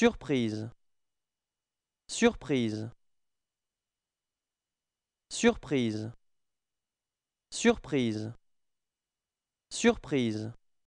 Surprise. Surprise. Surprise. Surprise. Surprise.